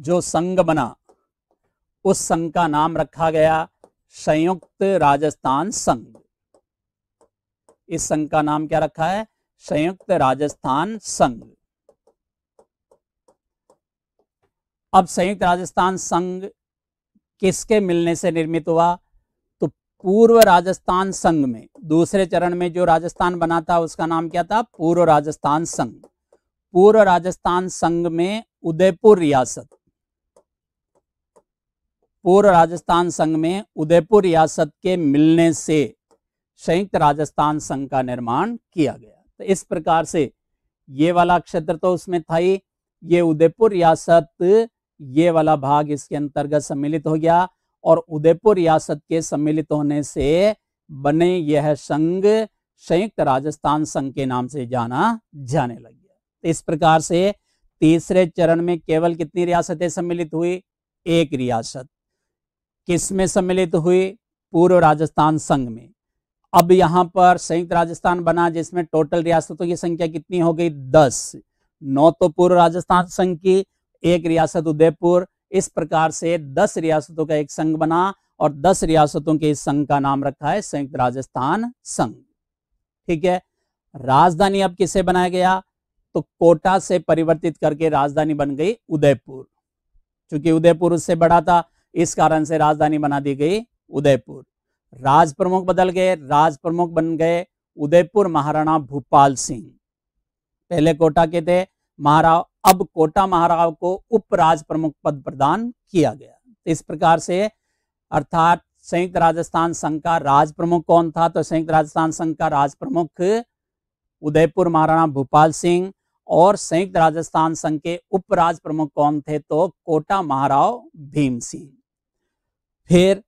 जो संघ बना उस संघ का नाम रखा गया संयुक्त राजस्थान संघ इस संघ का नाम क्या रखा है संयुक्त राजस्थान संघ अब संयुक्त राजस्थान संघ किसके मिलने से निर्मित हुआ तो पूर्व राजस्थान संघ में दूसरे चरण में जो राजस्थान बना था उसका नाम क्या था पूर्व राजस्थान संघ पूर्व राजस्थान संघ में उदयपुर रियासत पूर्व राजस्थान संघ में उदयपुर रियासत के मिलने से संयुक्त राजस्थान संघ का निर्माण किया गया तो इस प्रकार से ये वाला क्षेत्र तो उसमें था ही ये उदयपुर रियासत ये वाला भाग इसके अंतर्गत सम्मिलित हो गया और उदयपुर रियासत के सम्मिलित होने से बने यह संघ संयुक्त राजस्थान संघ के नाम से जाना जाने लग गया तो इस प्रकार से तीसरे चरण में केवल कितनी रियासतें सम्मिलित हुई एक रियासत किसमें सम्मिलित हुई पूर्व राजस्थान संघ में अब यहां पर संयुक्त राजस्थान बना जिसमें टोटल रियासतों की संख्या कितनी हो गई दस नौ तो पूर्व राजस्थान संघ की एक रियासत उदयपुर इस प्रकार से दस रियासतों का एक संघ बना और दस रियासतों के इस संघ का नाम रखा है संयुक्त राजस्थान संघ ठीक है राजधानी अब किसे बनाया गया तो कोटा से परिवर्तित करके राजधानी बन गई उदयपुर क्योंकि उदयपुर उससे बड़ा था इस कारण से राजधानी बना दी गई उदयपुर राज प्रमुख बदल गए राज प्रमुख बन गए उदयपुर महाराणा भूपाल सिंह पहले कोटा के थे महाराव अब कोटा महाराव को उपराज प्रमुख पद प्रदान किया गया तो इस प्रकार से अर्थात संयुक्त राजस्थान संघ का राज प्रमुख कौन था तो संयुक्त राजस्थान संघ का राज प्रमुख उदयपुर महाराणा भूपाल सिंह और संयुक्त राजस्थान संघ के उपराज प्रमुख कौन थे तो कोटा महाराव भीम सिंह फिर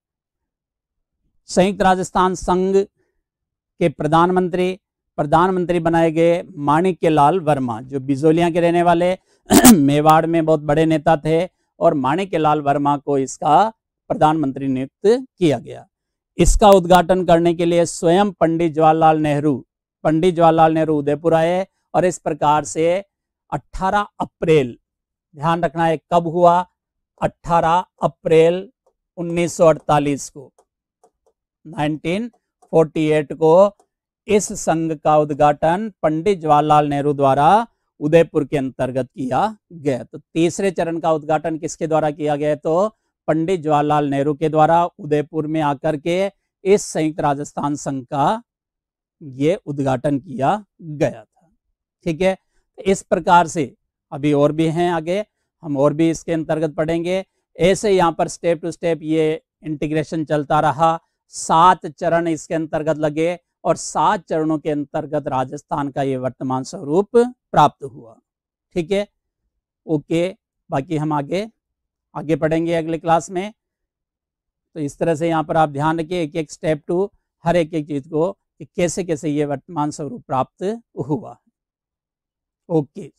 संयुक्त राजस्थान संघ के प्रधानमंत्री प्रधानमंत्री बनाए गए माणिक्य लाल वर्मा जो बिजोलिया के रहने वाले मेवाड़ में बहुत बड़े नेता थे और माणिक्य लाल वर्मा को इसका प्रधानमंत्री नियुक्त किया गया इसका उद्घाटन करने के लिए स्वयं पंडित जवाहरलाल नेहरू पंडित जवाहरलाल नेहरू उदयपुर आए और इस प्रकार से 18 अप्रैल ध्यान रखना है कब हुआ 18 अप्रैल 1948 को 1948 को इस संघ का उद्घाटन पंडित जवाहरलाल नेहरू द्वारा उदयपुर के अंतर्गत किया गया तो तीसरे चरण का उद्घाटन किसके द्वारा किया गया तो पंडित जवाहरलाल नेहरू के द्वारा उदयपुर में आकर के इस संयुक्त राजस्थान संघ का ये उद्घाटन किया गया था ठीक है तो इस प्रकार से अभी और भी हैं आगे हम और भी इसके अंतर्गत पढ़ेंगे ऐसे यहाँ पर स्टेप टू स्टेप ये इंटीग्रेशन चलता रहा सात चरण इसके अंतर्गत लगे और सात चरणों के अंतर्गत राजस्थान का ये वर्तमान स्वरूप प्राप्त हुआ ठीक है ओके बाकी हम आगे आगे पढ़ेंगे अगले क्लास में तो इस तरह से यहाँ पर आप ध्यान रखिए एक एक स्टेप टू हर एक एक चीज को कि कैसे कैसे ये वर्तमान स्वरूप प्राप्त हुआ ओके